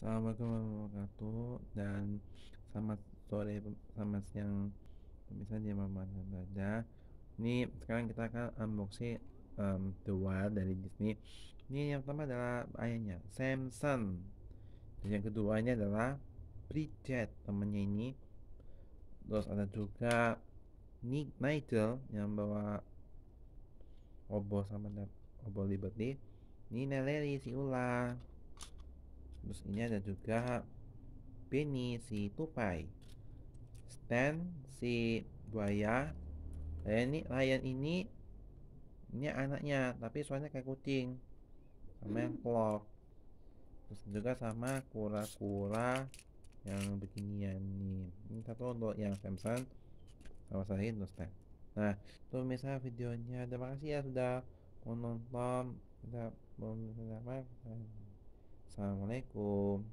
Assalamualaikum warahmatullahi wabarakatuh dan selamat sore selamat siang pemirsa di mana Baja. Ini sekarang kita akan unboxing um, dua dari Disney. Ini yang pertama adalah ayahnya Samson. Dan yang keduanya adalah Bridget temannya ini. Terus ada juga Nick Nigel yang bawa obor sama obor Liberty. Ini Nelly si ular Terus ini ada juga Benny si tupai. Stan si buaya. Lion ini, lion ini ini anaknya tapi soalnya kayak kucing sama yang clock hmm. terus juga sama kura-kura yang beginian nih ini satu untuk yang Samson sama saya terus. nah itu misalnya videonya terima kasih ya sudah menonton sudah menonton apa Assalamualaikum.